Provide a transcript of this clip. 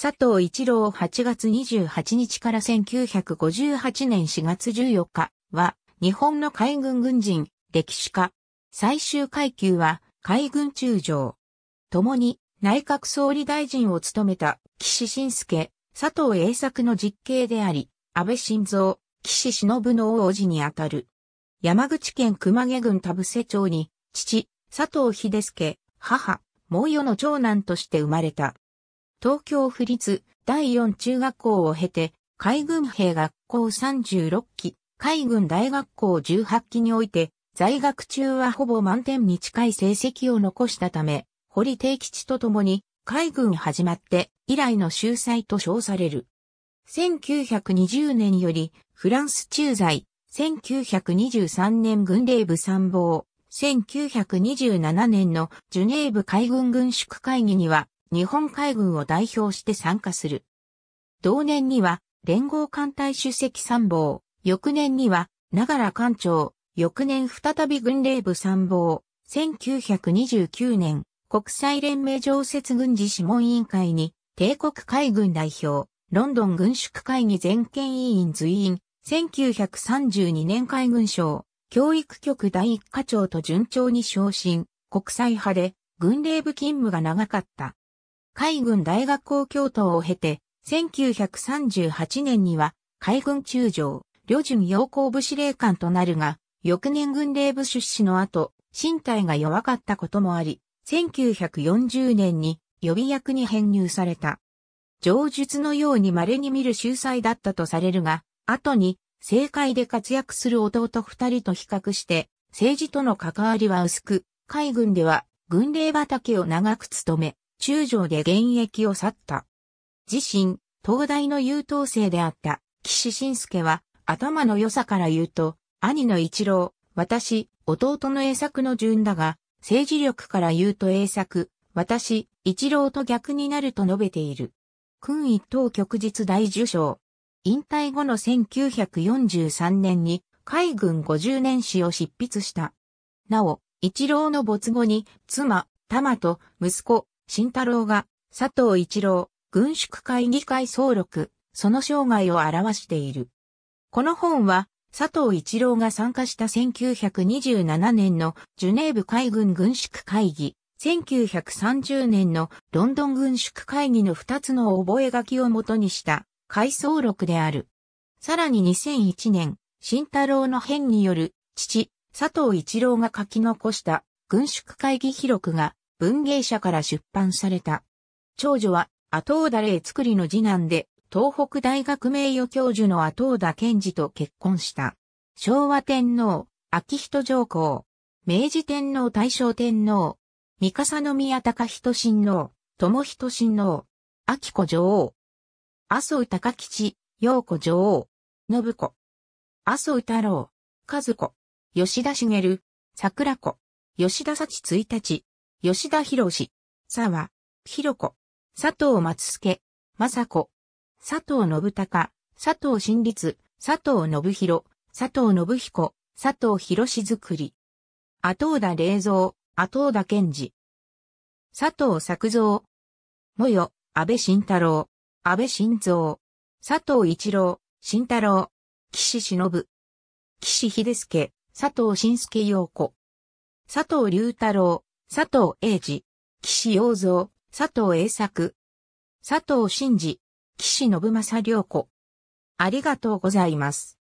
佐藤一郎8月28日から1958年4月14日は日本の海軍軍人、歴史家。最終階級は海軍中将。共に内閣総理大臣を務めた岸信介、佐藤栄作の実刑であり、安倍晋三、岸忍の王子にあたる。山口県熊毛郡田伏町に、父、佐藤秀介、母、もうよの長男として生まれた。東京府立第四中学校を経て、海軍兵学校36期、海軍大学校18期において、在学中はほぼ満点に近い成績を残したため、堀定吉と共に海軍始まって以来の秀才と称される。1920年よりフランス駐在、1923年軍令部参謀、1927年のジュネーブ海軍軍縮会議には日本海軍を代表して参加する。同年には、連合艦隊主席参謀、翌年には、長良艦長、翌年再び軍令部参謀、1929年、国際連盟常設軍事諮問委員会に、帝国海軍代表、ロンドン軍縮会議全権委員随員、1932年海軍省、教育局第一課長と順調に昇進、国際派で軍令部勤務が長かった。海軍大学校教頭を経て、1938年には海軍中将、旅順要項部司令官となるが、翌年軍令部出資の後、身体が弱かったこともあり、1940年に予備役に編入された。上述のように稀に見る秀才だったとされるが、後に政界で活躍する弟二人と比較して、政治との関わりは薄く、海軍では軍令畑を長く務め、中将で現役を去った。自身、東大の優等生であった、岸信介は、頭の良さから言うと、兄の一郎、私、弟の栄作の順だが、政治力から言うと栄作、私、一郎と逆になると述べている。君一等旭日大受賞。引退後の1943年に海軍50年史を執筆した。なお、一郎の没後に妻、玉と息子、慎太郎が、佐藤一郎、軍縮会議会総録、その生涯を表している。この本は、佐藤一郎が参加した1927年のジュネーブ海軍軍縮会議、1930年のロンドン軍縮会議の2つの覚書をもとにした回想録である。さらに2001年、慎太郎の変による父、佐藤一郎が書き残した軍縮会議記録が文芸社から出版された。長女は、後尾田礼作りの次男で、東北大学名誉教授の後尾田健二と結婚した。昭和天皇、秋人上皇、明治天皇大正天皇、三笠宮高人親王、友人親王、秋子女王、麻生高吉、陽子女王、信子、麻生太郎、和子、吉田茂、桜子、吉田幸一日、吉田博士、沢、博子、佐藤松助、雅子、佐藤信孝、佐藤新立、佐藤信弘、佐藤信彦、佐藤博士作り。後田霊蔵、後田健二。佐藤作造。もよ、安倍晋太郎、安倍晋三。佐藤一郎、慎太郎。岸忍。岸秀介、佐藤慎介陽子。佐藤隆太郎、佐藤栄治、岸洋三、佐藤栄作、佐藤真治、岸信正良子。ありがとうございます。